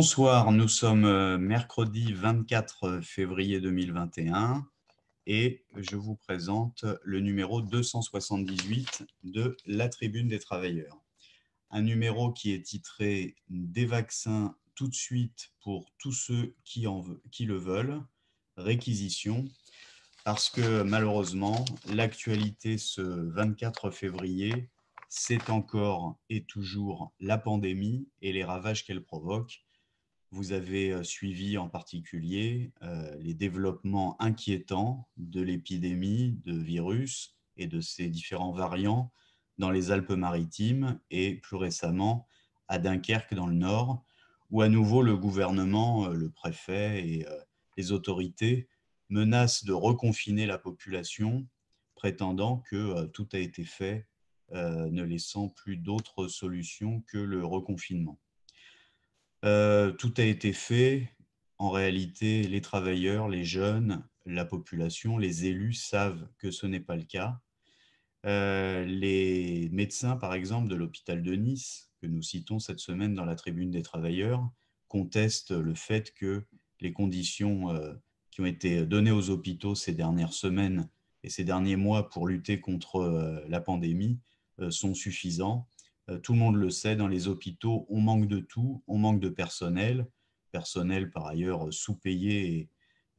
Bonsoir, nous sommes euh, mercredi 24 février 2021 et je vous présente le numéro 278 de La Tribune des Travailleurs. Un numéro qui est titré Des vaccins tout de suite pour tous ceux qui, en le veulent, réquisition, parce que malheureusement, l'actualité ce 24 février, c'est encore et toujours la pandémie et les ravages qu'elle provoque vous avez suivi en particulier les développements inquiétants de l'épidémie de virus et de ses différents variants dans les Alpes-Maritimes et plus récemment à Dunkerque dans le Nord, où à nouveau le gouvernement, le préfet et les autorités menacent de reconfiner la population, prétendant que tout a été fait, ne laissant plus d'autre solution que le reconfinement. Euh, tout a été fait. En réalité, les travailleurs, les jeunes, la population, les élus savent que ce n'est pas le cas. Euh, les médecins, par exemple, de l'hôpital de Nice, que nous citons cette semaine dans la tribune des travailleurs, contestent le fait que les conditions euh, qui ont été données aux hôpitaux ces dernières semaines et ces derniers mois pour lutter contre la pandémie sont suffisantes euh, tout le monde le sait, dans les hôpitaux, on manque de tout, on manque de personnel, personnel par ailleurs sous-payé et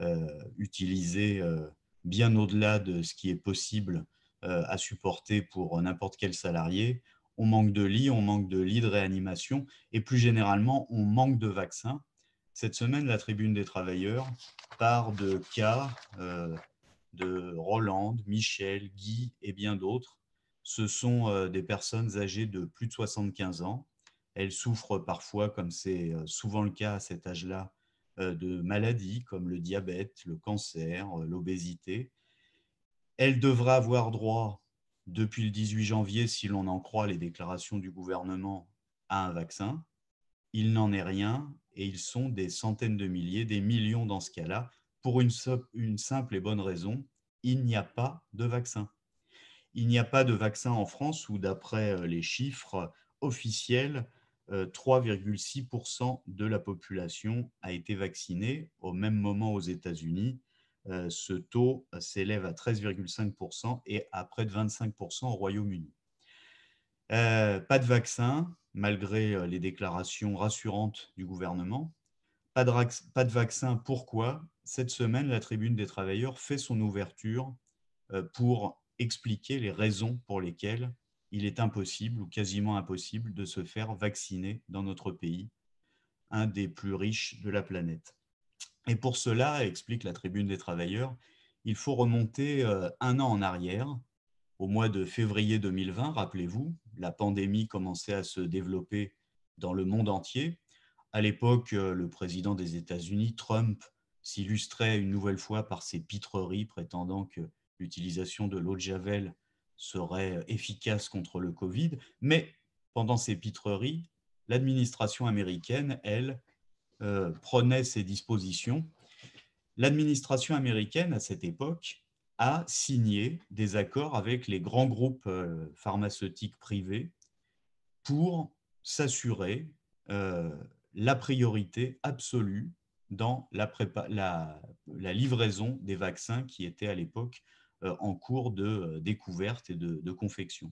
euh, utilisé euh, bien au-delà de ce qui est possible à supporter pour n'importe quel salarié. On manque de lits, on manque de lits de réanimation et plus généralement, on manque de vaccins. Cette semaine, la Tribune des Travailleurs part de cas de Roland, Michel, Guy et bien d'autres ce sont euh, des personnes âgées de plus de 75 ans. Elles souffrent parfois, comme c'est euh, souvent le cas à cet âge-là, euh, de maladies comme le diabète, le cancer, l'obésité. Elles devraient avoir droit, depuis le 18 janvier, si l'on en croit les déclarations du gouvernement, à un vaccin. Il n'en est rien et ils sont des centaines de milliers, des millions dans ce cas-là, pour une simple et bonne raison, il n'y a pas de vaccin. Il n'y a pas de vaccin en France où, d'après euh, les chiffres officiels, 3,6% euh, de la population a été vaccinée. Au même moment aux États-Unis, euh, ce taux s'élève à 13,5% et à près de 25% au Royaume-Uni. pas de vaccin, malgré les déclarations rassurantes du gouvernement. Pas pas de, vaccin, pourquoi Cette semaine, la Tribune des travailleurs fait son ouverture pour expliquer les raisons pour lesquelles il est impossible ou quasiment impossible de se faire vacciner dans notre pays, un des plus riches de la planète. Et pour cela, explique la Tribune des Travailleurs, il faut remonter euh, un an en arrière, au mois de février 2020, rappelez-vous, la pandémie commençait à se développer dans le monde entier. À l'époque, euh, le président des États-Unis, Trump, s'illustrait une nouvelle fois par ses pitreries, prétendant que l'utilisation de l'eau de Javel serait euh, efficace contre le Covid, mais pendant ces pitreries, l'administration américaine, elle, euh, prenait ses dispositions. L'administration américaine, à cette époque, a signé des accords avec les grands groupes euh, pharmaceutiques privés pour s'assurer la priorité absolue dans la, livraison des vaccins qui étaient à l'époque euh, en cours de euh, découverte et de, confection.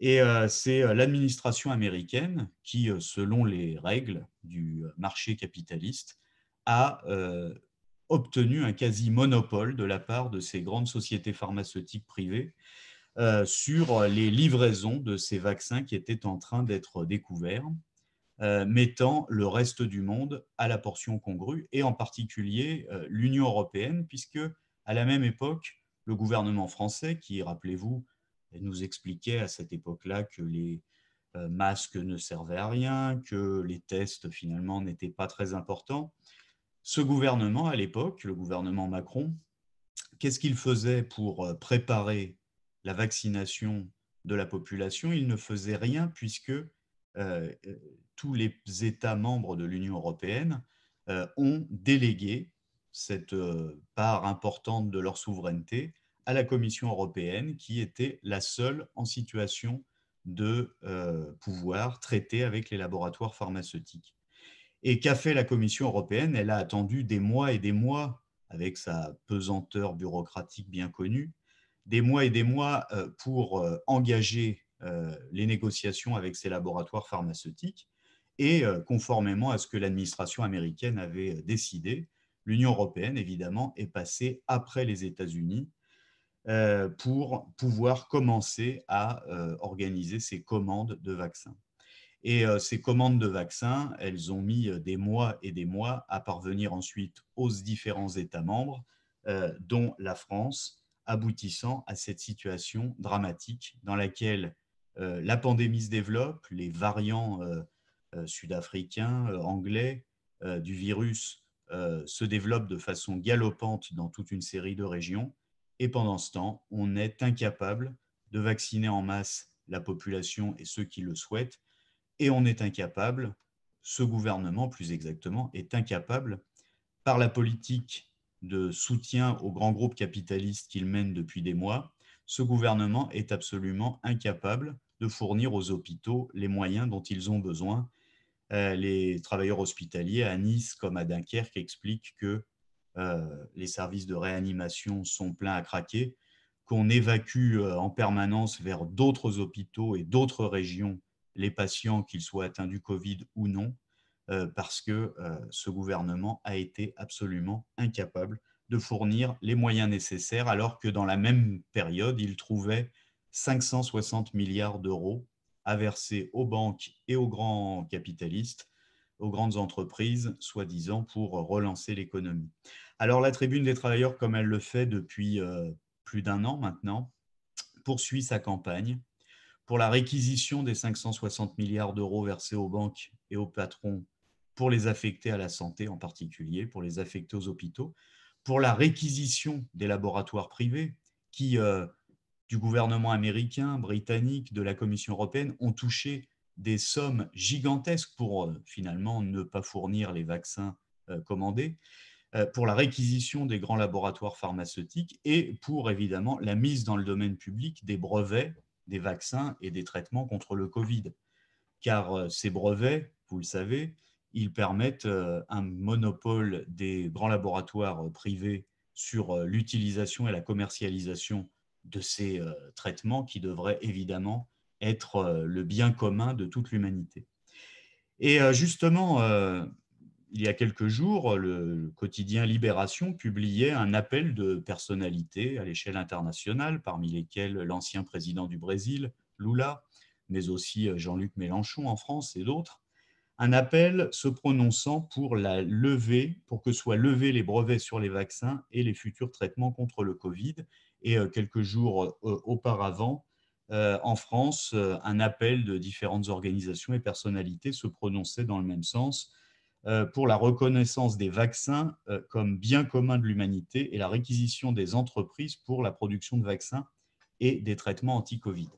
Et euh, c'est l'administration américaine qui, selon les règles du marché capitaliste, a obtenu un quasi-monopole de la part de ces grandes sociétés pharmaceutiques privées sur les livraisons de ces vaccins qui étaient en train d'être découverts, mettant le reste du monde à la portion congrue, et en particulier l'Union européenne, puisque à la même époque, le gouvernement français qui, rappelez-vous, nous expliquait à cette époque-là que les euh, masques ne servaient à rien, que les tests finalement n'étaient pas très importants. Ce gouvernement, à l'époque, le gouvernement Macron, qu'est-ce qu'il faisait pour euh, préparer la vaccination de la population Il ne faisait rien puisque euh, tous les États membres de l'Union européenne ont délégué cette part importante de leur souveraineté à la Commission européenne, qui était la seule en situation de pouvoir traiter avec les laboratoires pharmaceutiques. Et qu'a fait la Commission européenne Elle a attendu des mois et des mois, avec sa pesanteur bureaucratique bien connue, des mois et des mois pour engager les négociations avec ces laboratoires pharmaceutiques. Et conformément à ce que l'administration américaine avait décidé, l'Union européenne, évidemment, est passée après les États-Unis euh, pour pouvoir commencer à euh, organiser ces commandes de vaccins. Et euh, ces commandes de vaccins, elles ont mis des mois et des mois à parvenir ensuite aux différents États membres, dont la France, aboutissant à cette situation dramatique dans laquelle la pandémie se développe, les variants sud-africains, anglais du virus euh, se développe de façon galopante dans toute une série de régions. Et pendant ce temps, on est incapable de vacciner en masse la population et ceux qui le souhaitent. Et on est incapable, ce gouvernement plus exactement, est incapable, par la politique de soutien aux grands groupes capitalistes qu'il mène depuis des mois, ce gouvernement est absolument incapable de fournir aux hôpitaux les moyens dont ils ont besoin euh, les travailleurs hospitaliers à Nice comme à Dunkerque expliquent que euh, les services de réanimation sont pleins à craquer, qu'on évacue euh, en permanence vers d'autres hôpitaux et d'autres régions les patients, qu'ils soient atteints du Covid ou non, parce que ce gouvernement a été absolument incapable de fournir les moyens nécessaires, alors que dans la même période, il trouvait 560 milliards d'euros à verser aux banques et aux grands capitalistes, aux grandes entreprises, soi-disant, pour relancer l'économie. Alors la Tribune des travailleurs, comme elle le fait depuis euh, plus d'un an maintenant, poursuit sa campagne pour la réquisition des 560 milliards d'euros versés aux banques et aux patrons pour les affecter à la santé en particulier, pour les affecter aux hôpitaux, pour la réquisition des laboratoires privés qui euh, du gouvernement américain, britannique, de la Commission européenne ont touché des sommes gigantesques pour euh, finalement ne pas fournir les vaccins euh, commandés, euh, pour la réquisition des grands laboratoires pharmaceutiques et pour évidemment la mise dans le domaine public des brevets des vaccins et des traitements contre le Covid. Car ces brevets, vous le savez, ils permettent un monopole des grands laboratoires privés sur l'utilisation et la commercialisation de ces euh, traitements qui devraient évidemment être euh, le bien commun de toute l'humanité. Et euh, justement, il y a quelques jours, le quotidien Libération publiait un appel de personnalités à l'échelle internationale, parmi lesquelles l'ancien président du Brésil, Lula, mais aussi Jean-Luc Mélenchon en France et d'autres, un appel se prononçant pour la levée, pour que soient levés les brevets sur les vaccins et les futurs traitements contre le Covid, et euh, quelques jours euh, auparavant, euh, en France, un appel de différentes organisations et personnalités se prononçait dans le même sens pour la reconnaissance des vaccins comme bien commun de l'humanité et la réquisition des entreprises pour la production de vaccins et des traitements anti-Covid.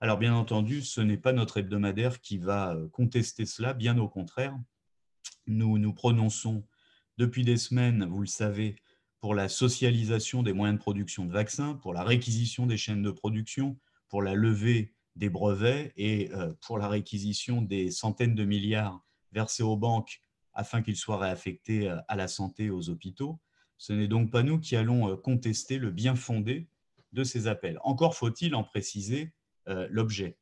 Alors bien entendu, ce n'est pas notre hebdomadaire qui va contester cela, bien au contraire. Nous nous prononçons depuis des semaines, vous le savez, pour la socialisation des moyens de production de vaccins, pour la réquisition des chaînes de production, pour la levée des brevets et euh, pour la réquisition des centaines de milliards versés aux banques afin qu'ils soient réaffectés euh, à la santé et aux hôpitaux. Ce n'est donc pas nous qui allons euh, contester le bien fondé de ces appels. Encore faut-il en préciser l'objet.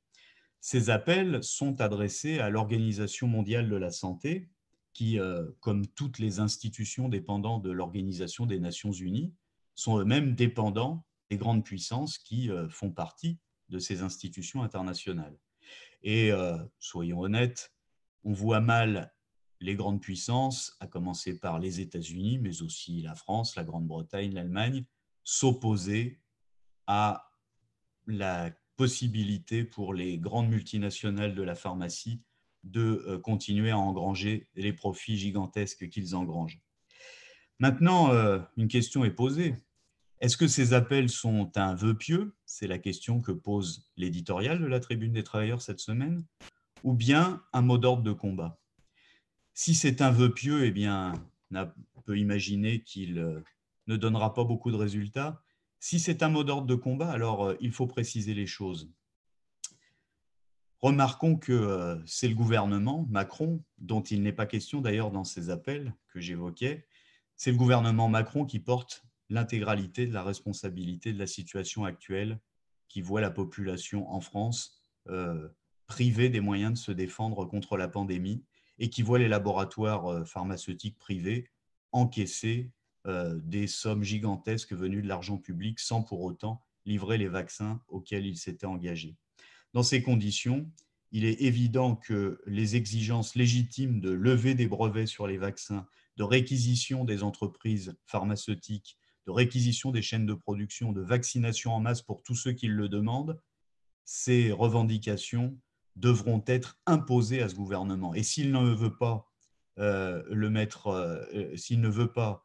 Ces appels sont adressés à l'Organisation mondiale de la santé qui, euh, comme toutes les institutions dépendant de l'Organisation des Nations Unies, sont eux-mêmes dépendants des grandes puissances qui euh, font partie de ces institutions internationales. Et euh, soyons honnêtes, on voit mal les grandes puissances, à commencer par les États-Unis, mais aussi la France, la Grande-Bretagne, l'Allemagne, s'opposer à la possibilité pour les grandes multinationales de la pharmacie de euh, continuer à engranger les profits gigantesques qu'ils engrangent. Maintenant, euh, une question est posée. Est-ce que ces appels sont un vœu pieux C'est la question que pose l'éditorial de la Tribune des Travailleurs cette semaine. Ou bien un mot d'ordre de combat Si c'est un vœu pieux, eh bien, on peut imaginer qu'il euh, ne donnera pas beaucoup de résultats. Si c'est un mot d'ordre de combat, alors il faut préciser les choses. Remarquons que euh, c'est le gouvernement, Macron, dont il n'est pas question d'ailleurs dans ces appels que j'évoquais, c'est le gouvernement Macron qui porte l'intégralité de la responsabilité de la situation actuelle qui voit la population en France euh, privée des moyens de se défendre contre la pandémie et qui voit les laboratoires euh, pharmaceutiques privés encaisser des sommes gigantesques venues de l'argent public sans pour autant livrer les vaccins auxquels ils s'étaient engagés. Dans ces conditions, il est évident que les exigences légitimes de lever des brevets sur les vaccins, de réquisition des entreprises pharmaceutiques, de réquisition des chaînes de production, de vaccination en masse pour tous ceux qui le demandent, ces revendications devront être imposées à ce gouvernement. Et s'il ne veut pas euh, le mettre, euh, euh, s'il ne veut pas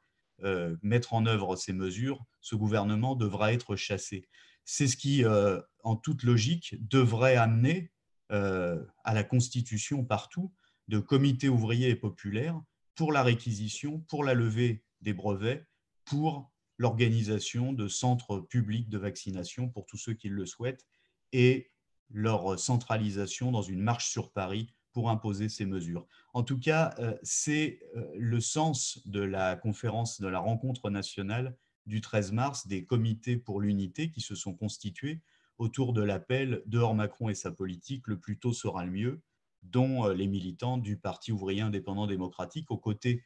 mettre en œuvre ces mesures, ce gouvernement devra être chassé c'est ce qui, euh, en toute logique, devrait amener euh, à la constitution partout de comités ouvriers et populaires pour la réquisition, pour la levée des brevets, pour l'organisation de centres publics de vaccination pour tous ceux qui le souhaitent et leur centralisation dans une marche sur Paris pour imposer ces mesures. En tout cas, euh, c'est le sens de la conférence, de la rencontre nationale du 13 mars des comités pour l'unité qui se sont constitués autour de l'appel Dehors Macron et sa politique, le plus tôt sera le mieux, dont euh, les militants du Parti ouvrier indépendant démocratique, aux côtés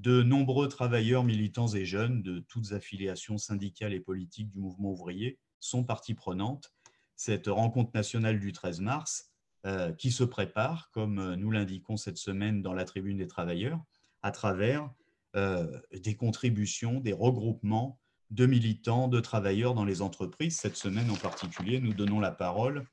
de nombreux travailleurs, militants et jeunes de toutes affiliations syndicales et politiques du mouvement ouvrier, sont partie prenante. Cette rencontre nationale du 13 mars, euh, qui se prépare, comme euh, nous l'indiquons cette semaine dans la tribune des travailleurs, à travers des contributions, des regroupements de militants, de travailleurs dans les entreprises. Cette semaine en particulier, nous donnons la parole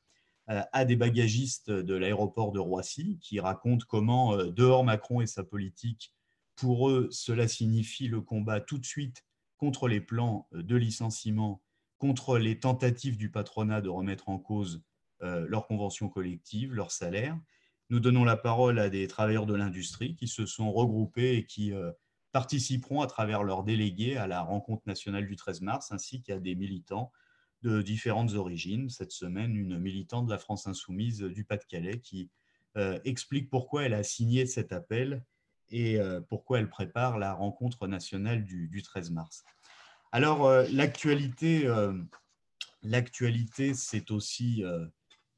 euh, à des bagagistes de l'aéroport de Roissy qui racontent comment, euh, dehors Macron et sa politique, pour eux, cela signifie le combat tout de suite contre les plans euh, de licenciement, contre les tentatives du patronat de remettre en cause leurs conventions collectives, leurs salaires. Nous donnons la parole à des travailleurs de l'industrie qui se sont regroupés et qui participeront à travers leurs délégués à la rencontre nationale du 13 mars, ainsi qu'à des militants de différentes origines. Cette semaine, une militante de la France insoumise du Pas-de-Calais qui euh, explique pourquoi elle a signé cet appel et euh, pourquoi elle prépare la rencontre nationale du, 13 mars. Alors, euh, l'actualité l'actualité, c'est aussi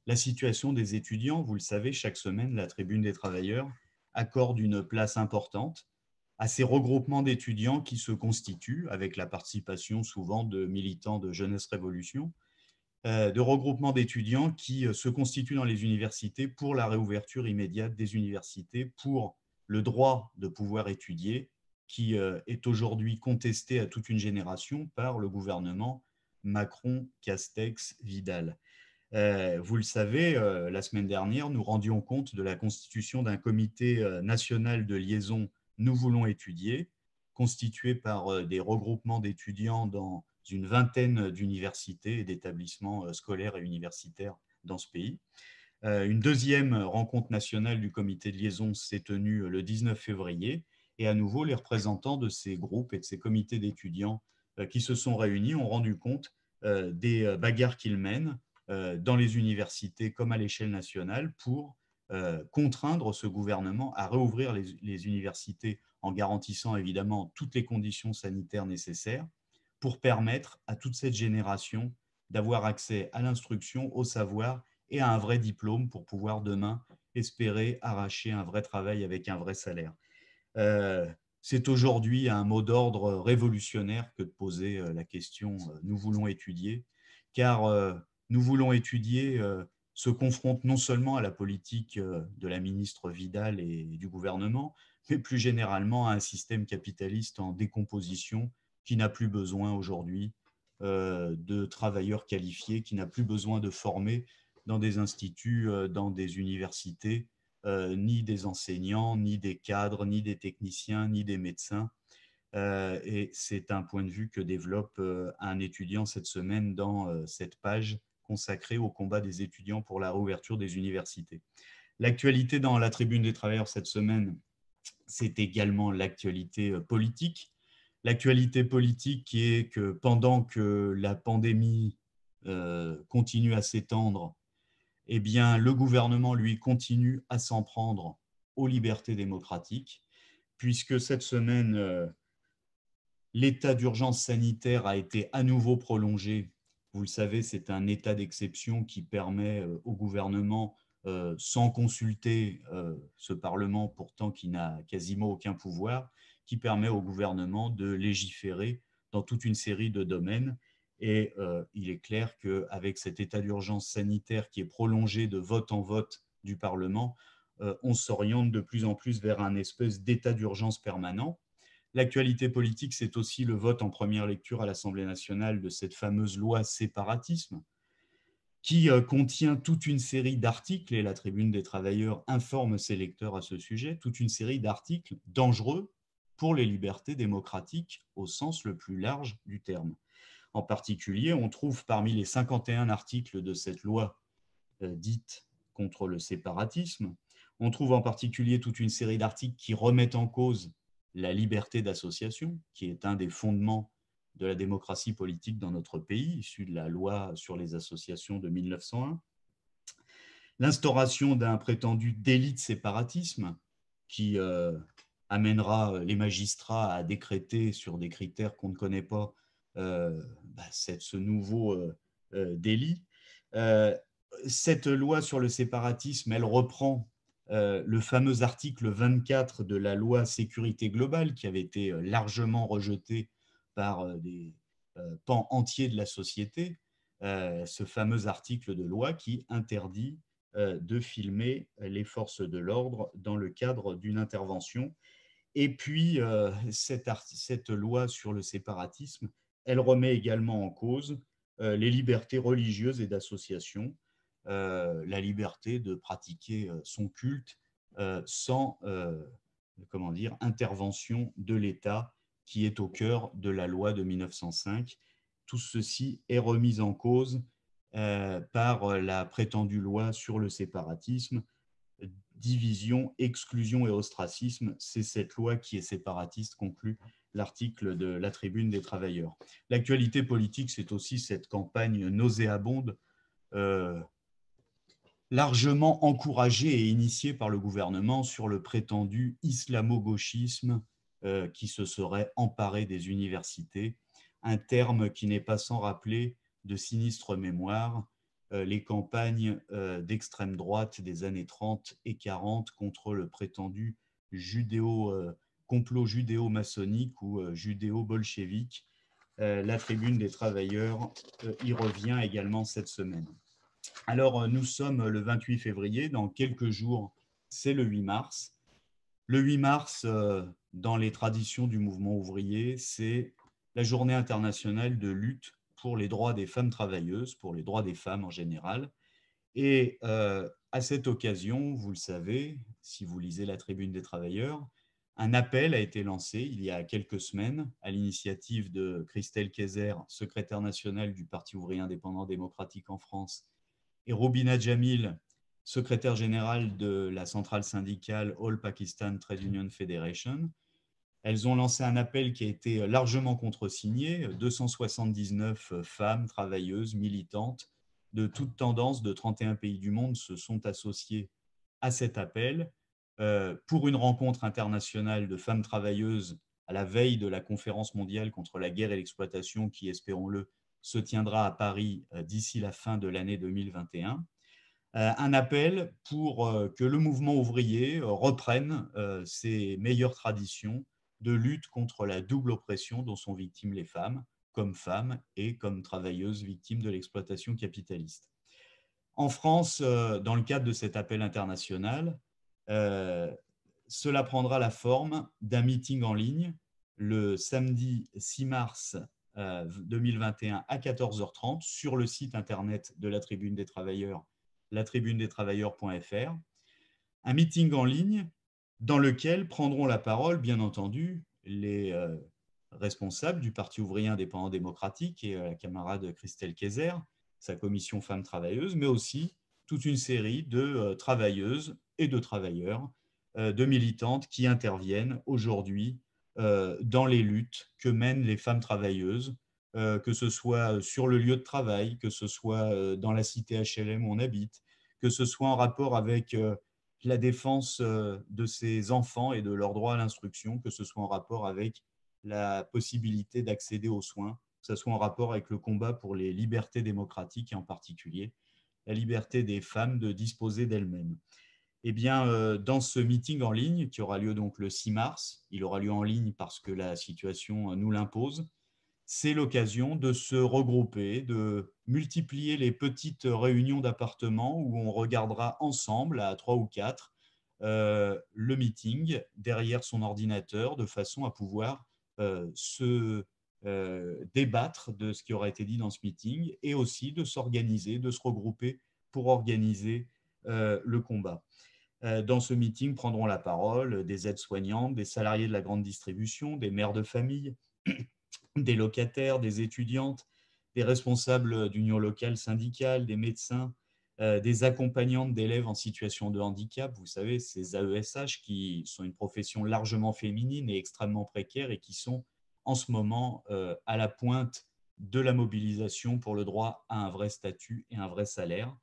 la situation des étudiants. Vous le savez, chaque semaine, la Tribune des travailleurs accorde une place importante à ces regroupements d'étudiants qui se constituent, avec la participation souvent de militants de Jeunesse Révolution, euh, de regroupements d'étudiants qui euh, se constituent dans les universités pour la réouverture immédiate des universités, pour le droit de pouvoir étudier, qui euh, est aujourd'hui contesté à toute une génération par le gouvernement Macron, Castex, Vidal. Vous le savez, la semaine dernière, nous rendions compte de la constitution d'un comité national de liaison nous voulons étudier, constitué par euh, des regroupements d'étudiants dans une vingtaine d'universités et d'établissements euh, scolaires et universitaires dans ce pays. Euh, une deuxième rencontre nationale du comité de liaison s'est tenue le 19 février et à nouveau les représentants de ces groupes et de ces comités d'étudiants qui se sont réunis ont rendu compte des bagarres qu'ils mènent dans les universités comme à l'échelle nationale pour euh, contraindre ce gouvernement à réouvrir les, universités en garantissant évidemment toutes les conditions sanitaires nécessaires pour permettre à toute cette génération d'avoir accès à l'instruction, au savoir et à un vrai diplôme pour pouvoir demain espérer arracher un vrai travail avec un vrai salaire. Euh, c'est aujourd'hui un mot d'ordre révolutionnaire que de poser euh, la question nous voulons étudier, car nous voulons étudier se confronte non seulement à la politique euh, de la ministre Vidal et du gouvernement, mais plus généralement à un système capitaliste en décomposition qui n'a plus besoin aujourd'hui euh, de travailleurs qualifiés, qui n'a plus besoin de former dans des instituts, euh, dans des universités, ni des enseignants, ni des cadres, ni des techniciens, ni des médecins. et c'est un point de vue que développe un étudiant cette semaine dans cette page consacré au combat des étudiants pour la réouverture des universités. L'actualité dans la tribune des travailleurs cette semaine, c'est également l'actualité euh, politique. L'actualité politique qui est que pendant que la pandémie euh, continue à s'étendre, eh bien, le gouvernement, lui, continue à s'en prendre aux libertés démocratiques, puisque cette semaine, euh, l'état d'urgence sanitaire a été à nouveau prolongé vous le savez, c'est un état d'exception qui permet euh, au gouvernement, euh, sans consulter euh, ce Parlement, pourtant qui n'a quasiment aucun pouvoir, qui permet au gouvernement de légiférer dans toute une série de domaines. Et il est clair qu'avec cet état d'urgence sanitaire qui est prolongé de vote en vote du Parlement, on s'oriente de plus en plus vers un espèce d'état d'urgence permanent L'actualité politique, c'est aussi le vote en première lecture à l'Assemblée nationale de cette fameuse loi séparatisme, qui euh, contient toute une série d'articles, et la Tribune des travailleurs informe ses lecteurs à ce sujet, toute une série d'articles dangereux pour les libertés démocratiques au sens le plus large du terme. En particulier, on trouve parmi les 51 articles de cette loi euh, dite contre le séparatisme, on trouve en particulier toute une série d'articles qui remettent en cause la liberté d'association, qui est un des fondements de la démocratie politique dans notre pays, issu de la loi sur les associations de 1901, l'instauration d'un prétendu délit de séparatisme qui euh, amènera les magistrats à décréter sur des critères qu'on ne connaît pas euh, bah, ce nouveau euh, délit. cette loi sur le séparatisme, elle reprend euh, le fameux article 24 de la loi sécurité globale qui avait été euh, largement rejeté par euh, des pans entiers de la société, ce fameux article de loi qui interdit de filmer les forces de l'ordre dans le cadre d'une intervention. Et puis, cette, loi sur le séparatisme, elle remet également en cause les libertés religieuses et d'association, euh, la liberté de pratiquer euh, son culte euh, sans comment dire, intervention de l'État qui est au cœur de la loi de 1905. Tout ceci est remis en cause par la prétendue loi sur le séparatisme, division, exclusion et ostracisme. C'est cette loi qui est séparatiste, conclut l'article de la Tribune des Travailleurs. L'actualité politique, c'est aussi cette campagne nauséabonde largement encouragé et initié par le gouvernement sur le prétendu islamo-gauchisme euh, qui se serait emparé des universités, un terme qui n'est pas sans rappeler de sinistre mémoire euh, les campagnes euh, d'extrême droite des années 30 et 40 contre le prétendu judéo, complot judéo-maçonnique ou judéo-bolchevique. la tribune des travailleurs y revient également cette semaine. Alors, euh, nous sommes le 28 février, dans quelques jours, c'est le 8 mars. Le 8 mars, euh, dans les traditions du mouvement ouvrier, c'est la journée internationale de lutte pour les droits des femmes travailleuses, pour les droits des femmes en général. Et euh, à cette occasion, vous le savez, si vous lisez la tribune des travailleurs, un appel a été lancé il y a quelques semaines à l'initiative de Christelle Kayser, secrétaire nationale du Parti ouvrier indépendant démocratique en France, et Robina Jamil, secrétaire générale de la centrale syndicale All Pakistan Trade Union Federation. Elles ont lancé un appel qui a été largement contresigné, 279 femmes travailleuses, militantes, de toutes tendances de 31 pays du monde se sont associées à cet appel euh, pour une rencontre internationale de femmes travailleuses à la veille de la conférence mondiale contre la guerre et l'exploitation qui, espérons-le, se tiendra à Paris euh, d'ici la fin de l'année 2021. Euh, un appel pour euh, que le mouvement ouvrier reprenne ses meilleures traditions de lutte contre la double oppression dont sont victimes les femmes, comme femmes et comme travailleuses victimes de l'exploitation capitaliste. En France, dans le cadre de cet appel international, cela prendra la forme d'un meeting en ligne le samedi 6 mars 2021 euh, à 14h30 sur le site internet de la Tribune des Travailleurs, latribunedestravailleurs.fr, un meeting en ligne dans lequel prendront la parole, bien entendu, les euh, responsables du Parti ouvrier indépendant démocratique et euh, la camarade Christelle Kayser, sa commission femmes travailleuses, mais aussi toute une série de travailleuses et de travailleurs, de militantes qui interviennent aujourd'hui euh, dans les luttes que mènent les femmes travailleuses, euh, que ce soit sur le lieu de travail, que ce soit euh, dans la cité HLM où on habite, que ce soit en rapport avec la défense de ses enfants et de leur droit à l'instruction, que ce soit en rapport avec la possibilité d'accéder aux soins, que ce soit en rapport avec le combat pour les libertés démocratiques et en particulier la liberté des femmes de disposer d'elles-mêmes. Eh bien, euh, dans ce meeting en ligne, qui aura lieu donc le 6 mars, il aura lieu en ligne parce que la situation euh, nous l'impose, c'est l'occasion de se regrouper, de multiplier les petites réunions d'appartements où on regardera ensemble, à trois ou quatre, euh, le meeting derrière son ordinateur, de façon à pouvoir se débattre de ce qui aura été dit dans ce meeting et aussi de s'organiser, de se regrouper pour organiser le combat. Euh, dans ce meeting prendront la parole euh, des aides-soignantes, des salariés de la grande distribution, des mères de famille, des locataires, des étudiantes, des responsables euh, d'unions locales syndicales, des médecins, des accompagnantes d'élèves en situation de handicap. Vous savez, ces AESH qui sont une profession largement féminine et extrêmement précaire et qui sont en ce moment à la pointe de la mobilisation pour le droit à un vrai statut et un vrai salaire.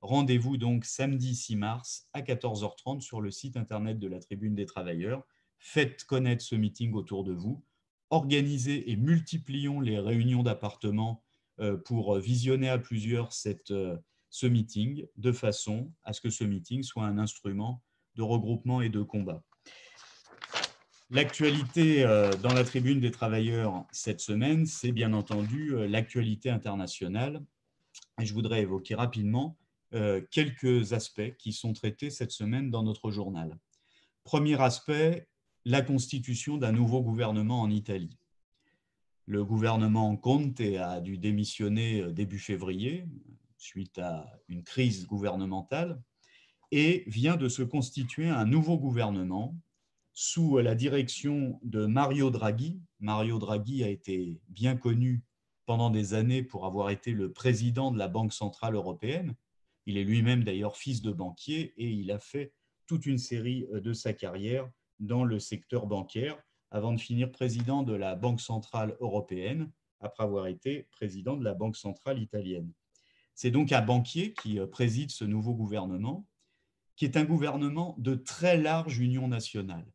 Rendez-vous donc samedi 6 mars à 14h30 sur le site internet de la Tribune des Travailleurs. Faites connaître ce meeting autour de vous. Organisez et multiplions les réunions d'appartements euh, pour visionner à plusieurs cette, euh, ce meeting de façon à ce que ce meeting soit un instrument de regroupement et de combat. L'actualité euh, dans la tribune des travailleurs cette semaine, c'est bien entendu l'actualité internationale. Et je voudrais évoquer rapidement euh, quelques aspects qui sont traités cette semaine dans notre journal. Premier aspect, la constitution d'un nouveau gouvernement en Italie. Le gouvernement Conte a dû démissionner euh, début février suite à une crise gouvernementale et vient de se constituer un nouveau gouvernement sous la direction de Mario Draghi. Mario Draghi a été bien connu pendant des années pour avoir été le président de la Banque centrale européenne, il est lui-même d'ailleurs fils de banquier et il a fait toute une série euh, de sa carrière dans le secteur bancaire avant de finir président de la Banque centrale européenne, après avoir été président de la Banque centrale italienne. C'est donc un banquier qui euh, préside ce nouveau gouvernement, qui est un gouvernement de très large union nationale.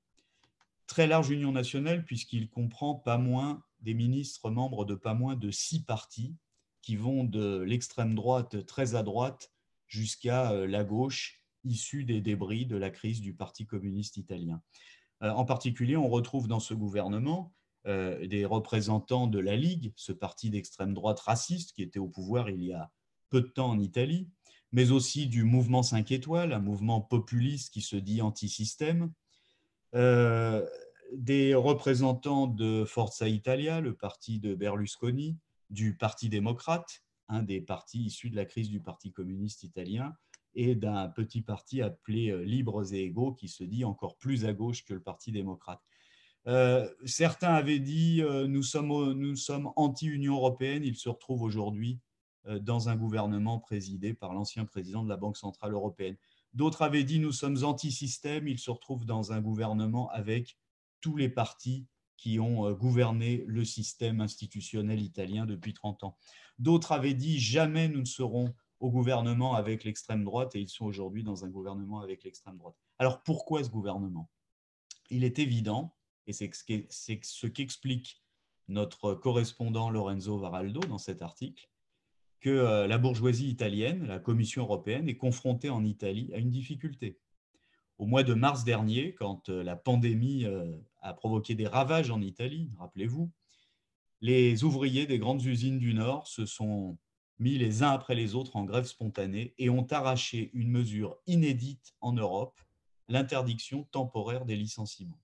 Très large union nationale puisqu'il comprend pas moins des ministres membres de pas moins de six partis, qui vont de l'extrême droite très à droite jusqu'à euh, la gauche issue des débris de la crise du Parti communiste italien. Euh, en particulier, on retrouve dans ce gouvernement euh, des représentants de la Ligue, ce parti d'extrême droite raciste qui était au pouvoir il y a peu de temps en Italie, mais aussi du mouvement 5 étoiles, un mouvement populiste qui se dit anti-système, des représentants de Forza Italia, le parti de Berlusconi, du Parti démocrate, un des partis issus de la crise du Parti communiste italien et d'un petit parti appelé euh, Libres et Égaux qui se dit encore plus à gauche que le Parti démocrate. Euh, certains avaient dit euh, nous sommes, anti-Union européenne, ils se retrouvent aujourd'hui dans un gouvernement présidé par l'ancien président de la Banque centrale européenne. D'autres avaient dit nous sommes anti-système, ils se retrouvent dans un gouvernement avec tous les partis qui ont gouverné le système institutionnel italien depuis 30 ans. D'autres avaient dit jamais nous ne serons au gouvernement avec l'extrême droite et ils sont aujourd'hui dans un gouvernement avec l'extrême droite. Alors pourquoi ce gouvernement Il est évident, et c'est ce qu'explique notre correspondant Lorenzo Varaldo dans cet article, que euh, la bourgeoisie italienne, la Commission européenne, est confrontée en Italie à une difficulté. Au mois de mars dernier, quand euh, la pandémie euh, a provoqué des ravages en Italie, rappelez-vous, les ouvriers des grandes usines du Nord se sont mis les uns après les autres en grève spontanée et ont arraché une mesure inédite en Europe, l'interdiction temporaire des licenciements.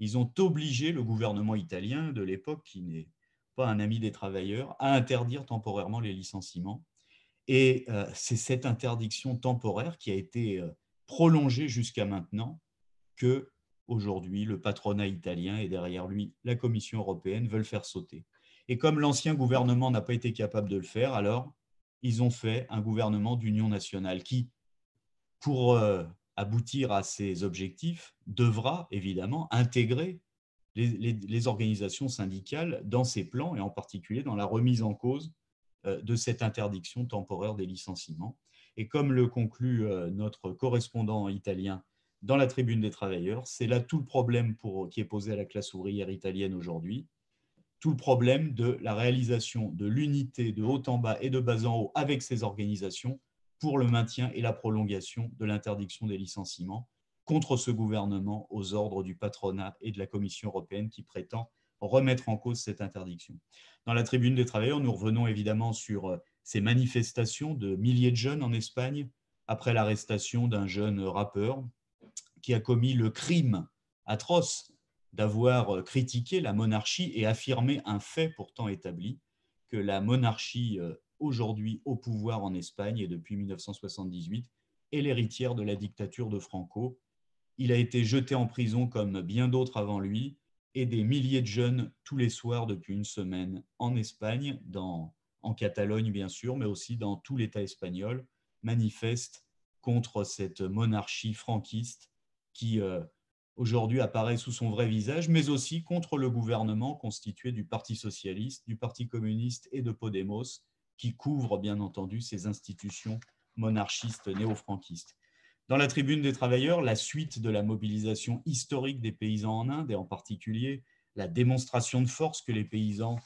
Ils ont obligé le gouvernement italien de l'époque, qui n'est pas un ami des travailleurs, à interdire temporairement les licenciements. Et euh, c'est cette interdiction temporaire qui a été euh, prolongée jusqu'à maintenant que Aujourd'hui, le patronat italien et derrière lui la Commission européenne veulent faire sauter. Et comme l'ancien gouvernement n'a pas été capable de le faire, alors ils ont fait un gouvernement d'union nationale qui, pour euh, aboutir à ses objectifs, devra évidemment intégrer les, organisations syndicales dans ses plans et en particulier dans la remise en cause euh, de cette interdiction temporaire des licenciements. Et comme le conclut euh, notre correspondant italien dans la tribune des travailleurs. C'est là tout le problème pour, qui est posé à la classe ouvrière italienne aujourd'hui, tout le problème de la réalisation de l'unité de haut en bas et de bas en haut avec ces organisations pour le maintien et la prolongation de l'interdiction des licenciements contre ce gouvernement aux ordres du patronat et de la Commission européenne qui prétend remettre en cause cette interdiction. Dans la tribune des travailleurs, nous revenons évidemment sur euh, ces manifestations de milliers de jeunes en Espagne après l'arrestation d'un jeune rappeur qui a commis le crime atroce d'avoir euh, critiqué la monarchie et affirmé un fait pourtant établi, que la monarchie euh, aujourd'hui au pouvoir en Espagne et depuis 1978 est l'héritière de la dictature de Franco. Il a été jeté en prison comme bien d'autres avant lui et des milliers de jeunes tous les soirs depuis une semaine en Espagne, dans, en Catalogne bien sûr, mais aussi dans tout l'État espagnol, manifestent contre cette monarchie franquiste qui euh, aujourd'hui apparaît sous son vrai visage, mais aussi contre le gouvernement constitué du Parti socialiste, du Parti communiste et de Podemos, qui couvre bien entendu ces institutions monarchistes néo-franquistes. Dans la tribune des travailleurs, la suite de la mobilisation historique des paysans en Inde, et en particulier la démonstration de force que les paysans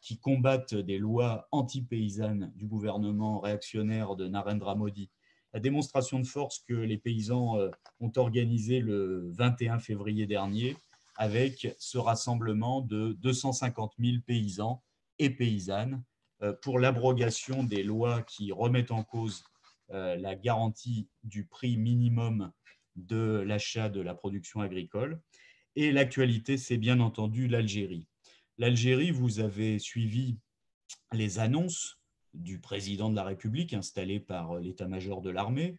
qui combattent des lois anti-paysannes du gouvernement réactionnaire de Narendra Modi la démonstration de force que les paysans euh, ont organisée le 21 février dernier avec ce rassemblement de 250 000 paysans et paysannes euh, pour l'abrogation des lois qui remettent en cause euh, la garantie du prix minimum de l'achat de la production agricole. Et l'actualité, c'est bien entendu l'Algérie. L'Algérie, vous avez suivi les annonces du président de la République installé par euh, l'état-major de l'armée,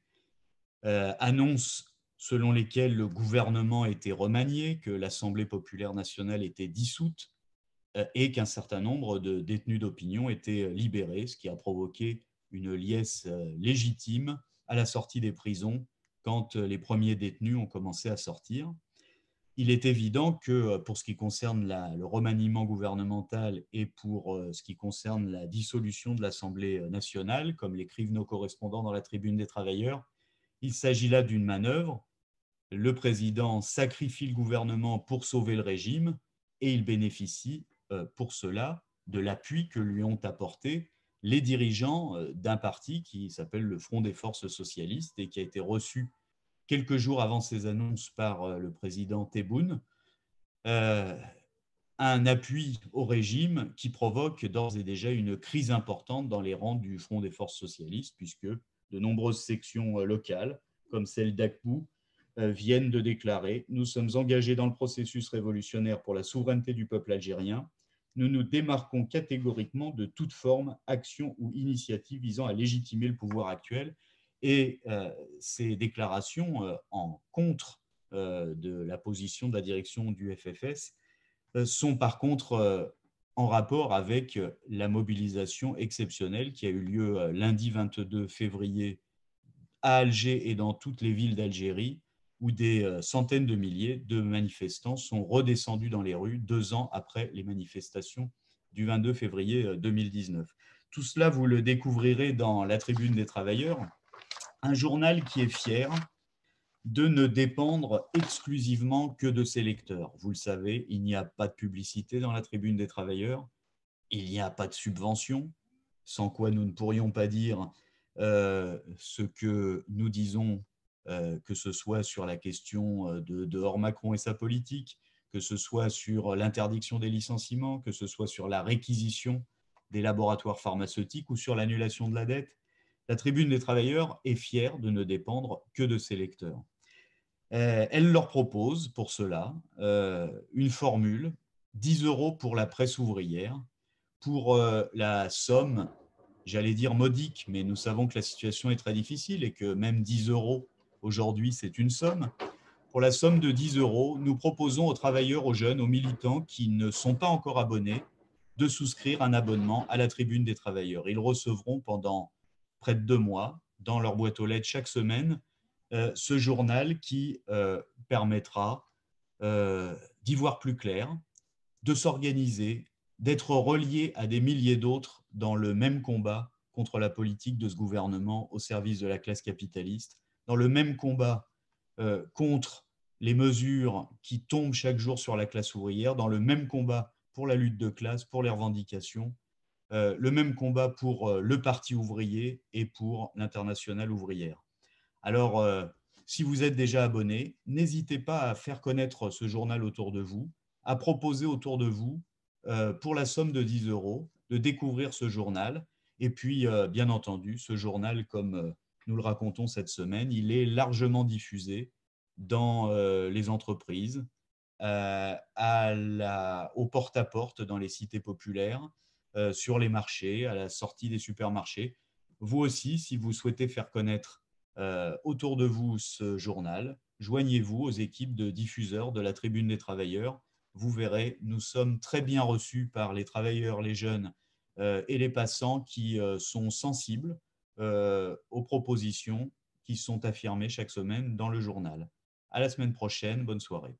euh, annonce selon lesquelles le gouvernement était remanié, que l'Assemblée populaire nationale était dissoute euh, et qu'un certain nombre de détenus d'opinion étaient libérés, ce qui a provoqué une liesse légitime à la sortie des prisons quand les premiers détenus ont commencé à sortir il est évident que euh, pour ce qui concerne le remaniement gouvernemental et pour euh, ce qui concerne la dissolution de l'Assemblée euh, nationale, comme l'écrivent nos correspondants dans la tribune des travailleurs, il s'agit là d'une manœuvre. Le président sacrifie le gouvernement pour sauver le régime et il bénéficie pour cela de l'appui que lui ont apporté les dirigeants d'un parti qui s'appelle le Front des forces socialistes et qui a été reçu quelques jours avant ces annonces par euh, le président Tebboune, euh, un appui au régime qui provoque d'ores et déjà une crise importante dans les rangs du Front des forces socialistes, puisque de nombreuses sections euh, locales, comme celle d'Akbou, viennent de déclarer Nous sommes engagés dans le processus révolutionnaire pour la souveraineté du peuple algérien. Nous nous démarquons catégoriquement de toute forme, action ou initiative visant à légitimer le pouvoir actuel et euh, ces déclarations euh, en contre euh, de la position de la direction du FFS sont par contre en rapport avec la mobilisation exceptionnelle qui a eu lieu lundi 22 février à Alger et dans toutes les villes d'Algérie, où des centaines de milliers de manifestants sont redescendus dans les rues deux ans après les manifestations du 22 février 2019. Tout cela, vous le découvrirez dans la tribune des travailleurs, un journal qui est fier de ne dépendre exclusivement que de ses lecteurs. Vous le savez, il n'y a pas de publicité dans la tribune des travailleurs, il n'y a pas de subvention, sans quoi nous ne pourrions pas dire euh, ce que nous disons, euh, que ce soit sur la question euh, de, de Macron et sa politique, que ce soit sur l'interdiction des licenciements, que ce soit sur la réquisition des laboratoires pharmaceutiques ou sur l'annulation de la dette. La tribune des travailleurs est fière de ne dépendre que de ses lecteurs. Euh, elle leur propose pour cela euh, une formule 10 euros pour la presse ouvrière, pour euh, la somme, j'allais dire modique, mais nous savons que la situation est très difficile et que même 10 euros aujourd'hui, c'est une somme. Pour la somme de 10 euros, nous proposons aux travailleurs, aux jeunes, aux militants qui ne sont pas encore abonnés de souscrire un abonnement à la tribune des travailleurs. Ils recevront pendant près de deux mois, dans leur boîte aux lettres chaque semaine, euh, ce journal qui euh, permettra euh, d'y voir plus clair, de s'organiser, d'être relié à des milliers d'autres dans le même combat contre la politique de ce gouvernement au service de la classe capitaliste, dans le même combat contre les mesures qui tombent chaque jour sur la classe ouvrière, dans le même combat pour la lutte de classe, pour les revendications, euh, le même combat pour euh, le Parti ouvrier et pour l'Internationale ouvrière. Alors, euh, si vous êtes déjà abonné, n'hésitez pas à faire connaître ce journal autour de vous, à proposer autour de vous, pour la somme de 10 euros, de découvrir ce journal. Et puis, bien entendu, ce journal, comme nous le racontons cette semaine, il est largement diffusé dans les entreprises, au porte à -porte dans les cités populaires, euh, sur les marchés, à la sortie des supermarchés. Vous aussi, si vous souhaitez faire connaître euh, autour de vous ce journal, joignez-vous aux équipes de diffuseurs de la Tribune des Travailleurs. Vous verrez, nous sommes très bien reçus par les travailleurs, les jeunes euh, et les passants qui sont sensibles aux propositions qui sont affirmées chaque semaine dans le journal. À la semaine prochaine, bonne soirée.